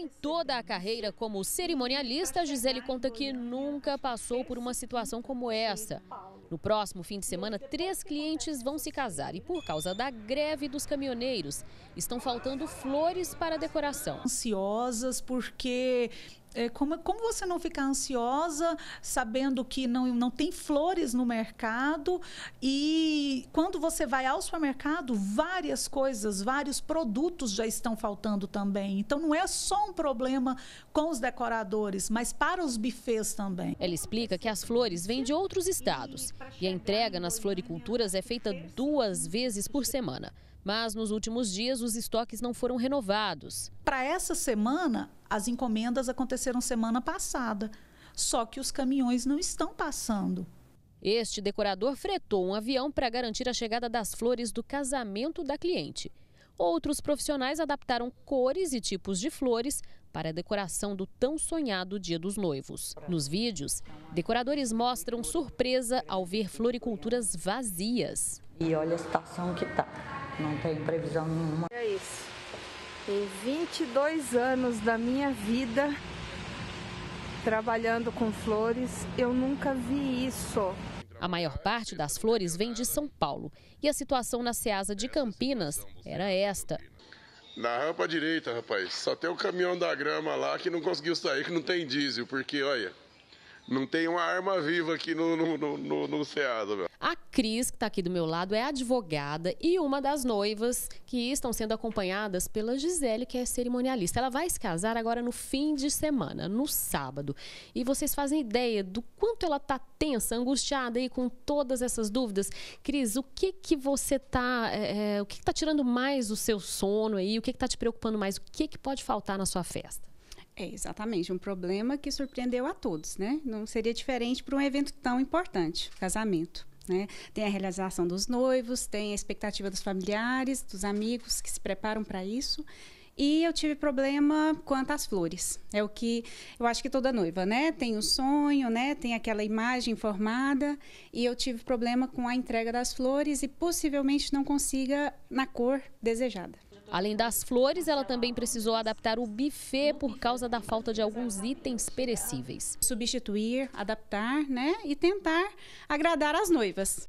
Em toda a carreira como cerimonialista, Gisele conta que nunca passou por uma situação como essa. No próximo fim de semana, três clientes vão se casar e, por causa da greve dos caminhoneiros, estão faltando flores para a decoração. Ansiosas porque é, como, como você não ficar ansiosa sabendo que não, não tem flores no mercado e quando você vai ao supermercado, várias coisas, vários produtos já estão faltando também. Então não é só um problema com os decoradores, mas para os bufês também. Ela explica que as flores vêm de outros estados e a entrega nas floriculturas é feita duas vezes por semana mas nos últimos dias os estoques não foram renovados. Para essa semana, as encomendas aconteceram semana passada, só que os caminhões não estão passando. Este decorador fretou um avião para garantir a chegada das flores do casamento da cliente. Outros profissionais adaptaram cores e tipos de flores para a decoração do tão sonhado Dia dos Noivos. Nos vídeos, decoradores mostram surpresa ao ver floriculturas vazias. E olha a situação que está não tem previsão nenhuma. É isso. Em 22 anos da minha vida trabalhando com flores, eu nunca vi isso. A maior parte das flores vem de São Paulo e a situação na Seasa de Campinas era esta. Na rampa direita, rapaz, só tem o caminhão da grama lá que não conseguiu sair, que não tem diesel, porque olha, não tem uma arma viva aqui no, no, no, no, no Ceado, meu. A Cris, que está aqui do meu lado, é advogada e uma das noivas que estão sendo acompanhadas pela Gisele, que é cerimonialista. Ela vai se casar agora no fim de semana, no sábado. E vocês fazem ideia do quanto ela está tensa, angustiada aí com todas essas dúvidas. Cris, o que que você tá. É, é, o que, que tá tirando mais o seu sono aí? O que, que tá te preocupando mais? O que, que pode faltar na sua festa? É exatamente um problema que surpreendeu a todos, né? Não seria diferente para um evento tão importante, casamento. Né? Tem a realização dos noivos, tem a expectativa dos familiares, dos amigos que se preparam para isso. E eu tive problema quanto às flores. É o que eu acho que toda noiva, né? Tem o sonho, né? Tem aquela imagem formada. E eu tive problema com a entrega das flores e possivelmente não consiga na cor desejada. Além das flores, ela também precisou adaptar o buffet por causa da falta de alguns itens perecíveis. Substituir, adaptar, né? E tentar agradar as noivas.